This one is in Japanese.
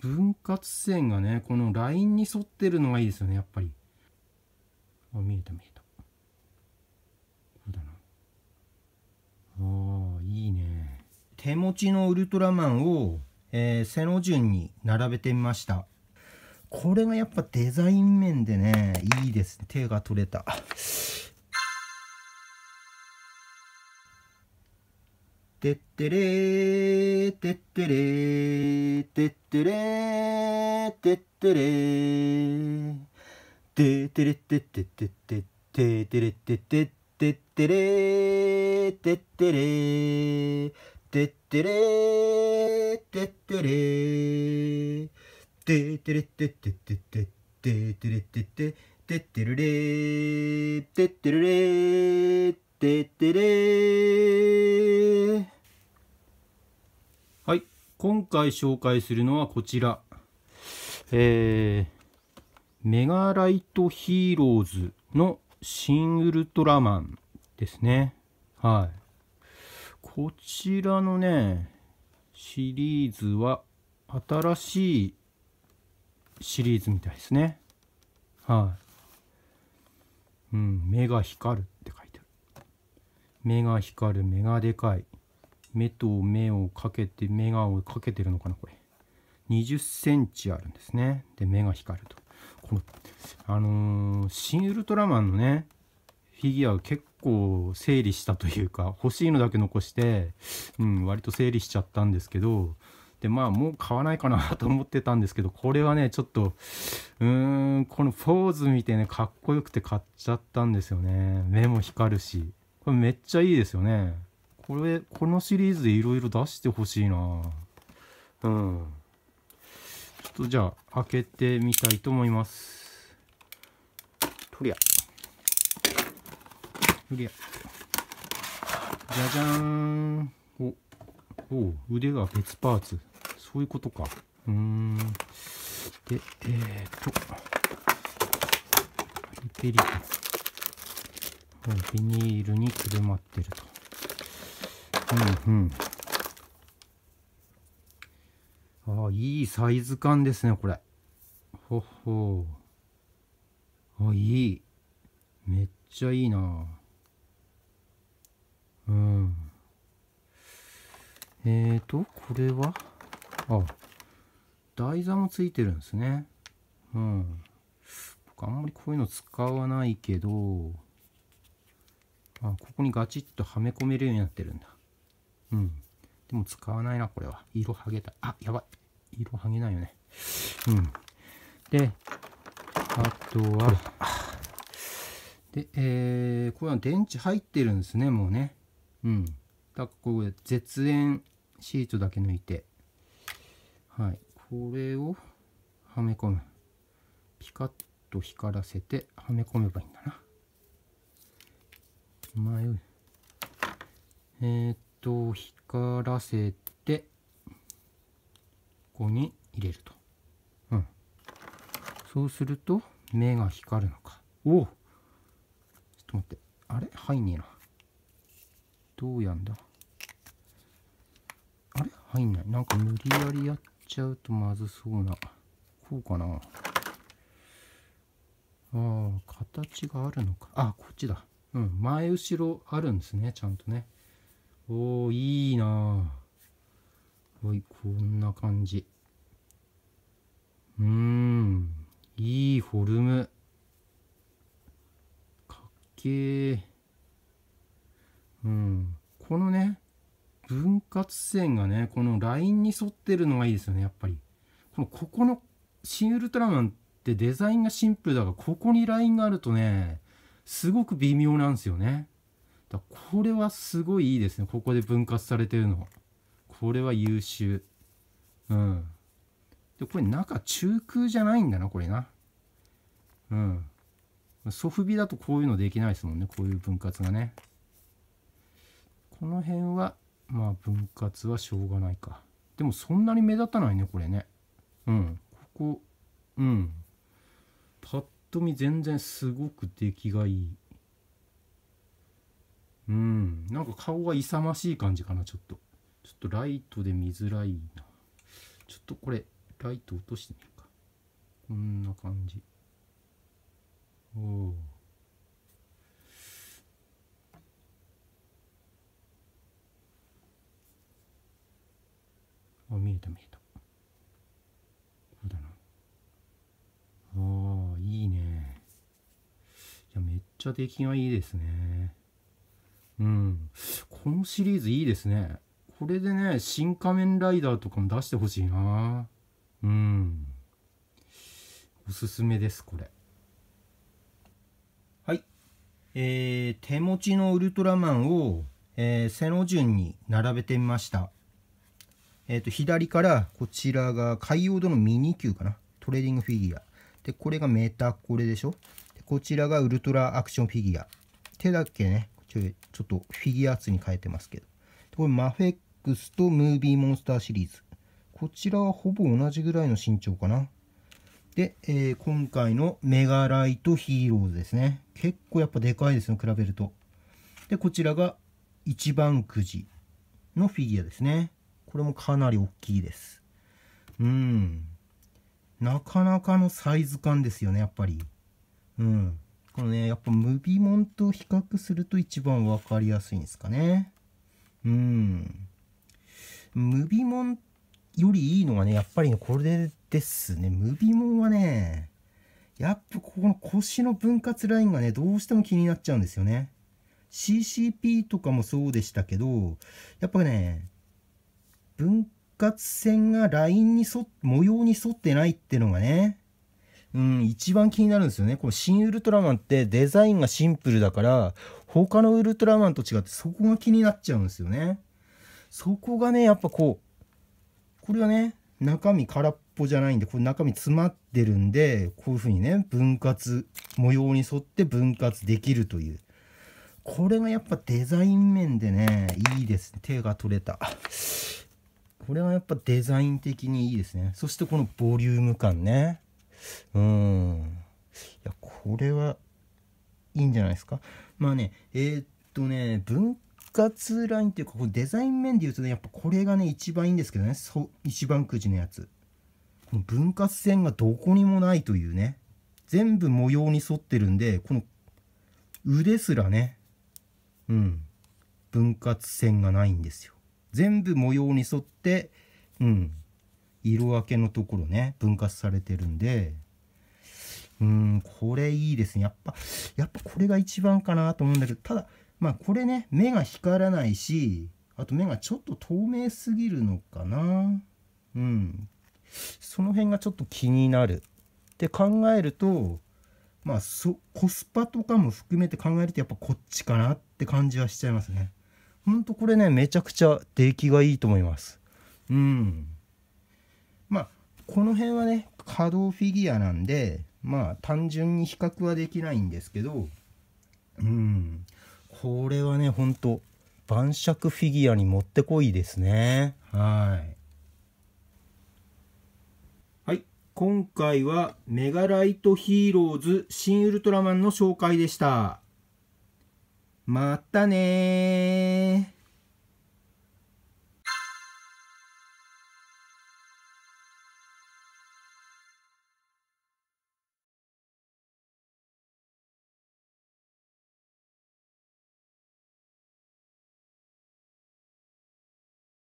分割線がねこのラインに沿ってるのがいいですよねやっぱりあ見えた見えたこうだなあいいね手持ちのウルトラマンを、えー、背の順に並べてみましたこれがやっぱデザイン面でねいいですね手が取れたてってれーてってれーてってれーてってれーてってれってってってってててれってってってってれーてってれーてってれーてってれーてってれってってってってててれってっててっててれーてっててれーてってれはい今回紹介するのはこちらえー、メガライトヒーローズの新ウルトラマンですねはいこちらのねシリーズは新しいシリーズみたいですねはい、うん目が光るって目が光る目がでかい目と目をかけて目がをかけてるのかなこれ20センチあるんですねで目が光るとこのあのー、ン・ウルトラマンのねフィギュア結構整理したというか欲しいのだけ残して、うん、割と整理しちゃったんですけどでまあもう買わないかなと思ってたんですけどこれはねちょっとうーんこのポーズ見てねかっこよくて買っちゃったんですよね目も光るしこれめっちゃいいですよね。これ、このシリーズでいろいろ出してほしいなうん。ちょっとじゃあ、開けてみたいと思います。とりゃ。とりゃ。じゃじゃーん。お、お腕が別パーツ。そういうことか。うーん。で、えー、っと。リペリビニールにくるまってるとうんうんああいいサイズ感ですねこれほほあいいめっちゃいいなうんえーとこれはあ台座もついてるんですねうん僕あんまりこういうの使わないけどあここにガチッとはめ込めるようになってるんだうんでも使わないなこれは色はげたあやばい色はげないよねうんであとはでえー、これは電池入ってるんですねもうねうんだからこれ絶縁シートだけ抜いてはいこれをはめ込むピカッと光らせてはめ込めばいいんだなえっと光らせてここに入れると、うん、そうすると目が光るのかおおちょっと待ってあれ入んねえなどうやんだあれ入んないなんか無理やりやっちゃうとまずそうなこうかなああ形があるのかあこっちだうん前後ろあるんですねちゃんとねおおいいなはいこんな感じうーんいいフォルムかっけえうんこのね分割線がねこのラインに沿ってるのがいいですよねやっぱりこのここの新ウルトラマンってデザインがシンプルだがここにラインがあるとねすごく微妙なんですよねだこれはすごいいいですねここで分割されてるのこれは優秀うんでこれ中中空じゃないんだなこれなうんソフビだとこういうのできないですもんねこういう分割がねこの辺はまあ分割はしょうがないかでもそんなに目立たないねこれねうんここうんぱっと見全然すごく出来がいいうんなんか顔が勇ましい感じかなちょっとちょっとライトで見づらいなちょっとこれライト落としてみるかこんな感じおおあ見えた見えたこうだなああいいねいやめっちゃ出来がいいですねうん、このシリーズいいですねこれでね「新仮面ライダー」とかも出してほしいなうんおすすめですこれはいえー、手持ちのウルトラマンを、えー、背の順に並べてみましたえーと、左からこちらが海洋堂のミニ級かなトレーディングフィギュアでこれがメタコレでしょでこちらがウルトラアクションフィギュア手だけねちょっとフィギュアーツに変えてますけど。これマフェックスとムービーモンスターシリーズ。こちらはほぼ同じぐらいの身長かな。で、えー、今回のメガライトヒーローズですね。結構やっぱでかいですね、比べると。で、こちらが一番くじのフィギュアですね。これもかなり大きいです。うん。なかなかのサイズ感ですよね、やっぱり。うん。このね、やっぱムビモンと比較すると一番分かりやすいんですかね。うん。ムビモンよりいいのはね、やっぱりね、これですね。ムビモンはね、やっぱここの腰の分割ラインがね、どうしても気になっちゃうんですよね。CCP とかもそうでしたけど、やっぱね、分割線がラインに沿模様に沿ってないってのがね、うん、一番気になるんですよね。この新ウルトラマンってデザインがシンプルだから、他のウルトラマンと違ってそこが気になっちゃうんですよね。そこがね、やっぱこう、これはね、中身空っぽじゃないんで、これ中身詰まってるんで、こういう風にね、分割、模様に沿って分割できるという。これがやっぱデザイン面でね、いいです。手が取れた。これはやっぱデザイン的にいいですね。そしてこのボリューム感ね。うんいやこれはいいんじゃないですかまあねえー、っとね分割ラインっていうかこデザイン面で言うとねやっぱこれがね一番いいんですけどねそ一番くじのやつこの分割線がどこにもないというね全部模様に沿ってるんでこの腕すらねうん分割線がないんですよ全部模様に沿ってうん色分けのところね分割されてるんでうんこれいいですねやっぱやっぱこれが一番かなと思うんだけどただまあこれね目が光らないしあと目がちょっと透明すぎるのかなうんその辺がちょっと気になるって考えるとまあそコスパとかも含めて考えるとやっぱこっちかなって感じはしちゃいますねほんとこれねめちゃくちゃ出来がいいと思いますうんこの辺はね可動フィギュアなんでまあ単純に比較はできないんですけどうんこれはねほんと晩酌フィギュアにもってこいですねはいはい今回はメガライトヒーローズ新ウルトラマンの紹介でしたまたね